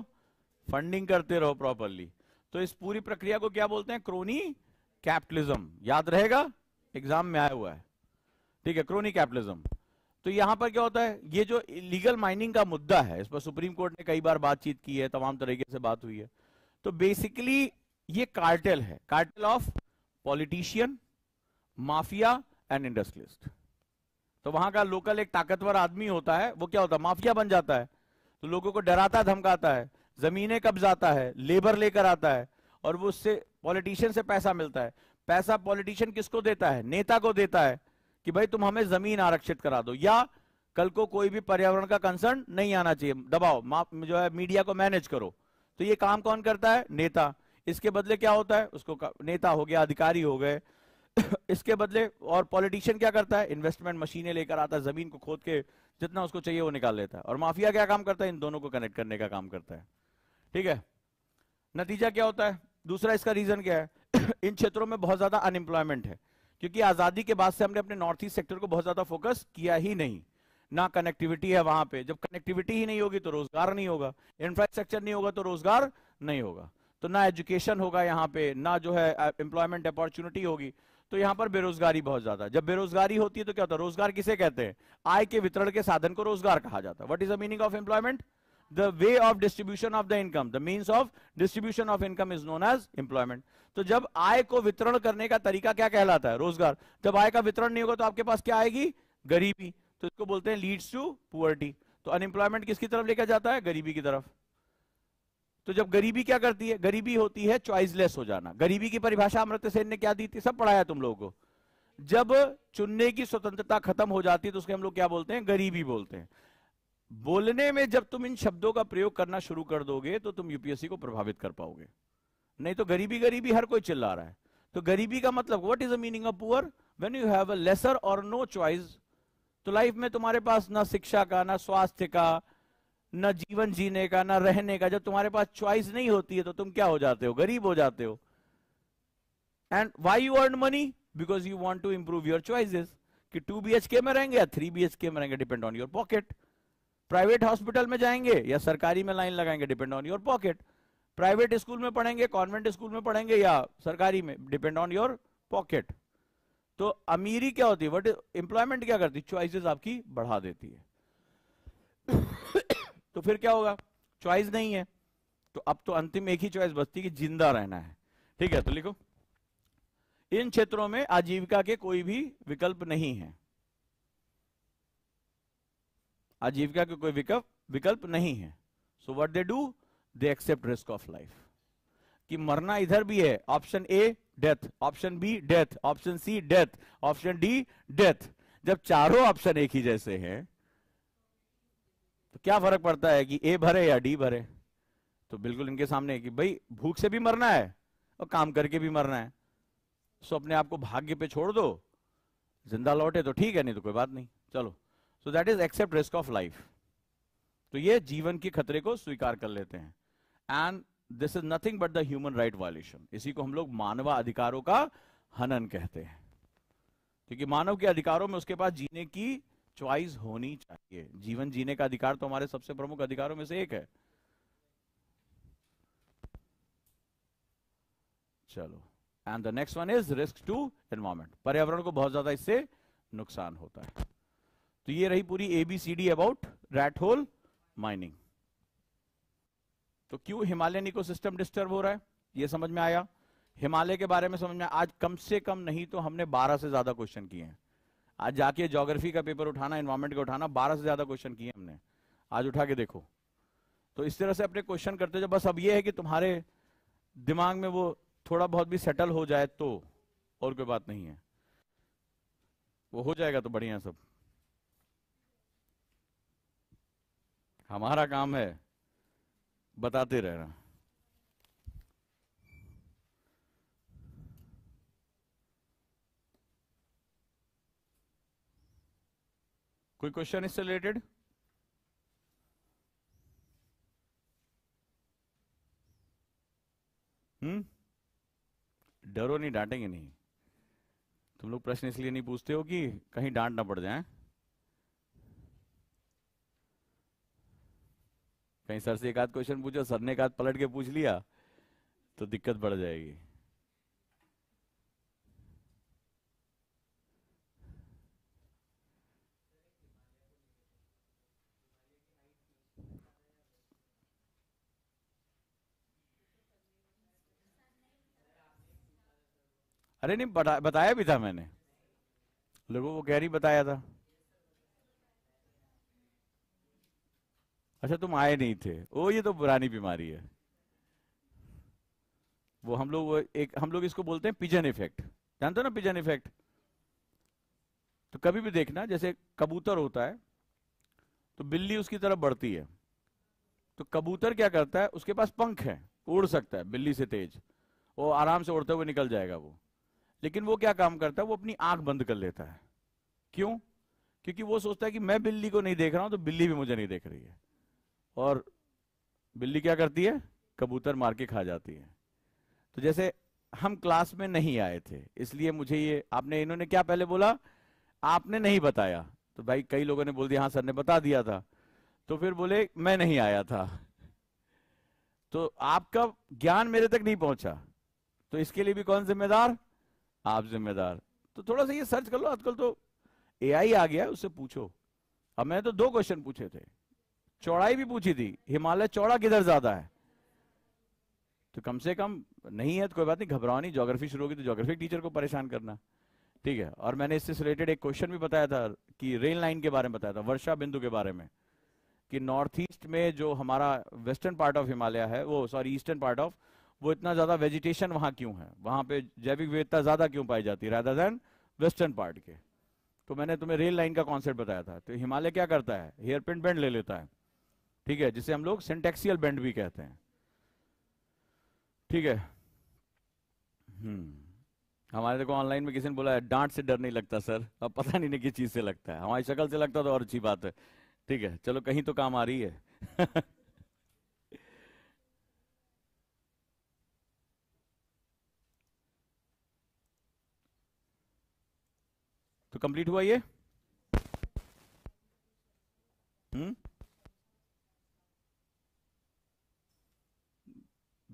फंडिंग करते रहो प्रॉपरली तो इस पूरी प्रक्रिया को क्या बोलते हैं क्रोनी कैपिटलिज्म याद रहेगा एग्जाम में आया हुआ है ठीक है क्रोनी कैपिटलिज्म तो यहां पर क्या होता है ये जो लीगल माइनिंग का मुद्दा है इस पर सुप्रीम कोर्ट ने कई बार बातचीत की है तमाम तरीके से बात हुई है तो बेसिकली ये कार्टेल है cartel of politician mafia and industrialist तो वहां का लोकल एक ताकतवर आदमी होता है वो क्या होता है माफिया बन जाता है तो लोगों को डराता धमकाता है जमीनें जाता है लेबर लेकर आता है और वो उससे पॉलिटिशियन से पैसा मिलता है पैसा पॉलिटिशियन किसको देता है नेता को देता है कि भाई तुम हमें जमीन आरक्षित करा दो या कल को कोई भी पर्यावरण का कंसर्न नहीं आना चाहिए दबाओ जो है मीडिया को मैनेज करो तो ये काम कौन करता है नेता इसके बदले क्या होता है उसको नेता हो गया अधिकारी हो गए इसके बदले और पॉलिटिशियन क्या करता है इन्वेस्टमेंट मशीनें लेकर आता है जमीन को खोद के जितना उसको चाहिए वो निकाल लेता है और माफिया क्या काम करता है इन दोनों को कनेक्ट करने का काम करता है ठीक है नतीजा क्या होता है दूसरा इसका रीजन क्या है इन क्षेत्रों में बहुत ज्यादा अनएम्प्लॉयमेंट है क्योंकि आजादी के बाद से हमने अपने नॉर्थ ईस्ट सेक्टर को बहुत ज्यादा फोकस किया ही नहीं ना कनेक्टिविटी है वहां पे जब कनेक्टिविटी ही नहीं होगी तो रोजगार नहीं होगा इंफ्रास्ट्रक्चर नहीं होगा तो रोजगार नहीं होगा तो ना एजुकेशन होगा यहाँ पे ना जो है एम्प्लॉयमेंट अपॉर्चुनिटी होगी तो यहाँ पर बेरोजगारी बहुत ज्यादा जब बेरोजगारी होती है तो क्या होता है रोजगार किसे कहते हैं आय के वितरण के साधन को रोजगार कहा जाता है what is the meaning of employment the way of distribution of the income the means of distribution of income is known as employment तो जब आय को वितरण करने का तरीका क्या कहलाता है रोजगार जब आय का वितरण नहीं होगा तो आपके पास क्या आएगी गरीबी तो इसको बोलते हैं लीड्स टू पुअर्टी तो अनएम्प्लॉयमेंट किसकी तरफ लेकर जाता है गरीबी की तरफ तो जब गरीबी क्या करती है गरीबी होती है चॉइसलेस हो जाना गरीबी की परिभाषा अमृत सेन ने क्या दी थी सब पढ़ाया तुम लोगों को जब चुनने की स्वतंत्रता खत्म हो जाती है तो उसके हम लोग क्या बोलते हैं गरीबी बोलते हैं बोलने में जब तुम इन शब्दों का प्रयोग करना शुरू कर दोगे तो तुम यूपीएससी को प्रभावित कर पाओगे नहीं तो गरीबी गरीबी हर कोई चिल्ला रहा है तो गरीबी का मतलब what is the meaning of poor when you have a lesser और नो चॉइस तो लाइफ में तुम्हारे पास ना शिक्षा का ना स्वास्थ्य का ना जीवन जीने का ना रहने का जब तुम्हारे पास चॉइस नहीं होती है तो तुम क्या हो जाते हो गरीब हो जाते हो and why you earn money because you want to improve your choice कि टू बी एच के में रहेंगे या थ्री बी एच के में रहेंगे depend on your pocket private hospital में जाएंगे या सरकारी में लाइन लगाएंगे depend on your pocket private school में पढ़ेंगे कॉन्वेंट स्कूल में पढ़ेंगे या सरकारी में डिपेंड ऑन योर पॉकेट तो अमीरी क्या होती है वट इंप्लॉयमेंट क्या करती है चॉइस आपकी बढ़ा देती है तो फिर क्या होगा चॉइस नहीं है तो अब तो अंतिम एक ही चॉइस बचती कि जिंदा रहना है ठीक है तो लिखो इन क्षेत्रों में आजीविका के कोई भी विकल्प नहीं है आजीविका के कोई विकल्प विकल्प नहीं है so what they do they accept risk of life कि मरना इधर भी है option A death option B death option C death option D death जब चारों ऑप्शन एक ही जैसे हैं तो क्या फर्क पड़ता है कि ए भरे या डी भरे तो बिल्कुल इनके सामने है कि भाई भूख से भी मरना है और काम करके भी मरना है सो अपने आप को भाग्य पे छोड़ दो जिंदा लौटे तो ठीक है नहीं तो कोई बात नहीं चलो so that is accept risk of life तो ये जीवन के खतरे को स्वीकार कर लेते हैं and this is nothing but the human right violation इसी को हम लोग अधिकारों का हनन कहते हैं क्योंकि मानव के अधिकारों में उसके पास जीने की चॉइस होनी चाहिए जीवन जीने का अधिकार तो हमारे सबसे प्रमुख अधिकारों में से एक है चलो and the next one is risk to environment पर्यावरण को बहुत ज्यादा इससे नुकसान होता है तो ये रही पूरी A B C D about rat hole mining तो क्यों हिमालयन इकोसिस्टम डिस्टर्ब हो रहा है ये समझ में आया हिमालय के बारे में समझ में आज कम से कम नहीं तो हमने 12 से ज्यादा क्वेश्चन किए हैं आज जाके ज्योग्राफी का पेपर उठाना एनवायरमेंट का उठाना 12 से ज्यादा क्वेश्चन किए हमने आज उठा के देखो तो इस तरह से अपने क्वेश्चन करते जो बस अब ये है कि तुम्हारे दिमाग में वो थोड़ा बहुत भी सेटल हो जाए तो और कोई बात नहीं है वो हो जाएगा तो बढ़िया सब हमारा काम है बताते रहना कोई क्वेश्चन इससे रिलेटेड हम्म डरो नहीं डांटेंगे नहीं तुम लोग प्रश्न इसलिए नहीं पूछते हो कि कहीं डांट ना पड़ जाए कहीं सर से एक आध क्वेश्चन पूछो सर ने एक आध पलट के पूछ लिया तो दिक्कत बढ़ जाएगी अरे नहीं बता, बताया भी था मैंने लोगों को गहरी बताया था अच्छा तुम आए नहीं थे ओ ये तो पुरानी बीमारी है वो हम लोग एक हम लोग इसको बोलते हैं पिजन इफेक्ट जानते हो ना पिजन इफेक्ट तो कभी भी देखना जैसे कबूतर होता है तो बिल्ली उसकी तरफ बढ़ती है तो कबूतर क्या करता है उसके पास पंख है उड़ सकता है बिल्ली से तेज वो आराम से उड़ते हुए निकल जाएगा वो लेकिन वो क्या काम करता है वो अपनी आंख बंद कर लेता है क्यों क्योंकि वो सोचता है कि मैं बिल्ली को नहीं देख रहा हूं तो बिल्ली भी मुझे नहीं देख रही है और बिल्ली क्या करती है कबूतर मार के खा जाती है तो जैसे हम क्लास में नहीं आए थे इसलिए मुझे ये आपने इन्होंने क्या पहले बोला आपने नहीं बताया तो भाई कई लोगों ने बोल दिया हाँ सर ने बता दिया था तो फिर बोले मैं नहीं आया था तो आपका ज्ञान मेरे तक नहीं पहुंचा तो इसके लिए भी कौन जिम्मेदार आप जिम्मेदार तो थोड़ा सा ये सर्च कर लो आजकल तो एआई आ गया उससे पूछो अब मैंने तो दो क्वेश्चन पूछे थे चौड़ाई भी पूछी थी हिमालय चौड़ा किधर ज्यादा है तो कम से कम नहीं है तो कोई बात नहीं घबराओ नहीं जोग्राफी शुरू होगी तो जोग्राफी टीचर को परेशान करना ठीक है और मैंने इससे रिलेटेड एक क्वेश्चन भी बताया था कि रेल लाइन के बारे में बताया था वर्षा बिंदु के बारे में कि नॉर्थ ईस्ट में जो हमारा वेस्टर्न पार्ट ऑफ हिमालय है वो सॉरी ईस्टर्न पार्ट ऑफ वो इतना ज्यादा वेजिटेशन वहां क्यों है वहां पे जैविक विविधता ज्यादा क्यों पाई जाती है राधा देन वेस्टर्न पार्ट के तो मैंने तुम्हें रेल लाइन का कॉन्सेप्ट बताया था तो हिमालय क्या करता है हेयरपिन बैंड ले लेता है ठीक है जिसे हम लोग सिंटेक्सियल बैंड भी कहते हैं ठीक है हम्म हमारे देखो ऑनलाइन में किसी ने बोला है डांट से डर नहीं लगता सर अब पता नहीं किस चीज से लगता है हमारी शक्ल से लगता तो और अच्छी बात है ठीक है चलो कहीं तो काम आ रही है तो कंप्लीट हुआ ये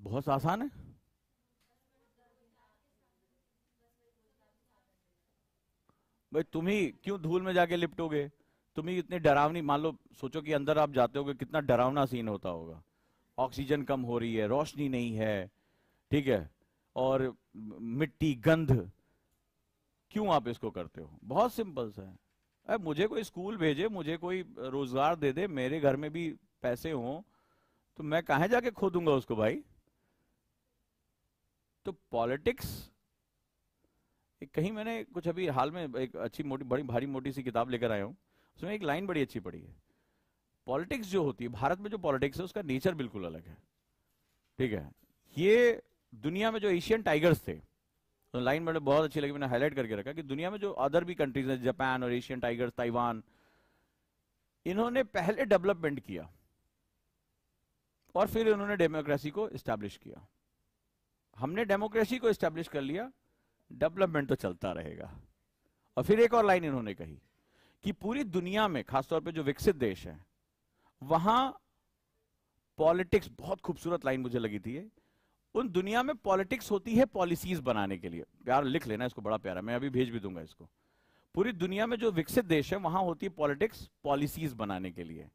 बहुत आसान है भाई तुम ही क्यों धूल में जाके लिपटोगे तुम ही इतनी डरावनी मान लो सोचो कि अंदर आप जाते होगे कितना डरावना सीन होता होगा ऑक्सीजन कम हो रही है रोशनी नहीं है ठीक है और मिट्टी गंध क्यों आप इसको करते हो बहुत सिंपल सा है अरे मुझे कोई स्कूल भेजे मुझे कोई रोजगार दे दे मेरे घर में भी पैसे हो तो मैं कहा जाके खोदूंगा उसको भाई तो पॉलिटिक्स कहीं मैंने कुछ अभी हाल में एक अच्छी मोटी बड़ी भारी मोटी सी किताब लेकर आया हूं उसमें एक लाइन बड़ी अच्छी पड़ी है पॉलिटिक्स जो होती है भारत में जो पॉलिटिक्स है उसका नेचर बिल्कुल अलग है ठीक है ये दुनिया में जो एशियन टाइगर्स थे तो लाइन मैंने बहुत अच्छी लगी मैंने हाईलाइट करके रखा कि दुनिया में जो अदर भी कंट्रीज हैं जापान और एशियन टाइगर्स ताइवान इन्होंने पहले डेवलपमेंट किया और फिर इन्होंने डेमोक्रेसी को स्टैब्लिश किया हमने डेमोक्रेसी को स्टैब्लिश कर लिया डेवलपमेंट तो चलता रहेगा और फिर एक और लाइन इन्होंने कही कि पूरी दुनिया में खासतौर पे जो विकसित देश है वहां पॉलिटिक्स बहुत खूबसूरत लाइन मुझे लगी थी उन दुनिया में पॉलिटिक्स होती है पॉलिसीज बनाने के लिए प्यार लिख लेना इसको बड़ा प्यारा मैं अभी भेज भी दूंगा इसको पूरी दुनिया में जो विकसित देश है वहां होती है पॉलिटिक्स पॉलिसीज बनाने के लिए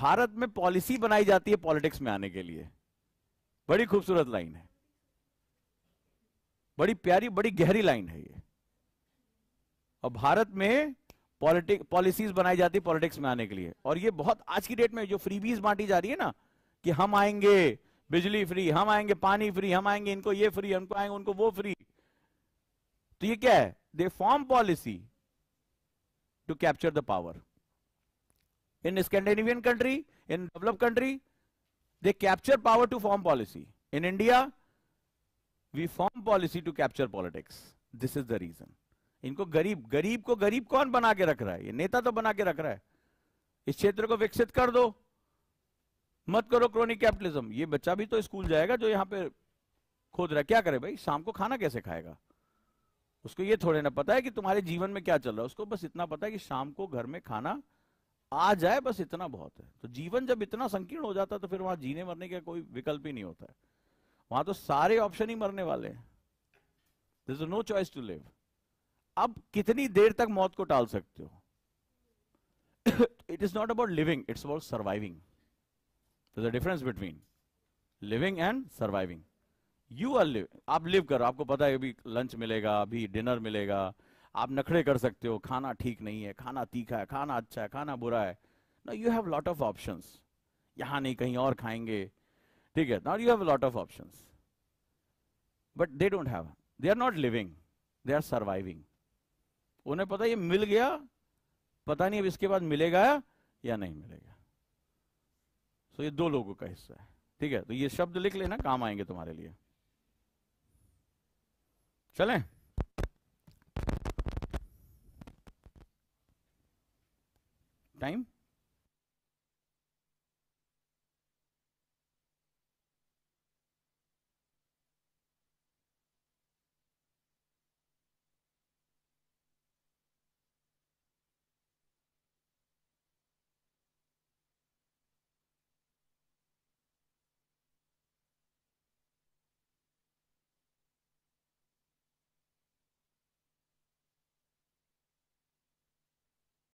भारत में पॉलिसी बनाई जाती है पॉलिटिक्स में आने के लिए बड़ी खूबसूरत लाइन है बड़ी प्यारी बड़ी गहरी लाइन है ये और भारत में पॉलिटिक पॉलिसीज बनाई जाती है पॉलिटिक्स में आने के लिए और ये बहुत आज की डेट में जो फ्रीबीज बांटी जा रही है ना कि हम आएंगे बिजली फ्री हम आएंगे पानी फ्री हम आएंगे इनको ये फ्री हमको आएंगे उनको वो फ्री तो ये क्या है they form policy to capture the power in Scandinavian country in develop country they capture power to form policy in India we form policy to capture politics this is the reason इनको गरीब गरीब को गरीब कौन बना के रख रहा है ये नेता तो बना के रख रहा है इस क्षेत्र को विकसित कर दो मत करो क्रोनिक कैपिटलिज्म ये बच्चा भी तो स्कूल जाएगा जो यहां पे खोद रहा है क्या करे भाई शाम को खाना कैसे खाएगा उसको ये थोड़े ना पता है कि तुम्हारे जीवन में क्या चल रहा है उसको बस इतना पता है कि शाम को घर में खाना आ जाए बस इतना बहुत है तो जीवन जब इतना संकीर्ण हो जाता है तो फिर वहां जीने मरने का कोई विकल्प ही नहीं होता है वहां तो सारे ऑप्शन ही मरने वाले हैं दो चॉइस टू लिव अब कितनी देर तक मौत को टाल सकते हो it is not about living it's about surviving difference between living and surviving you are live आप लिव करो आपको पता है अभी लंच मिलेगा अभी डिनर मिलेगा आप नखड़े कर सकते हो खाना ठीक नहीं है खाना तीखा है खाना अच्छा है खाना बुरा है ना you have lot of option यहां नहीं कहीं और खाएंगे ठीक है not you have lot of option but they don't have they are not living they are surviving उन्हें पता ये मिल गया पता नहीं अब इसके बाद मिलेगा या नहीं मिलेगा सो so, ये दो लोगों का हिस्सा है ठीक है तो ये शब्द लिख लेना काम आएंगे तुम्हारे लिए चलें टाइम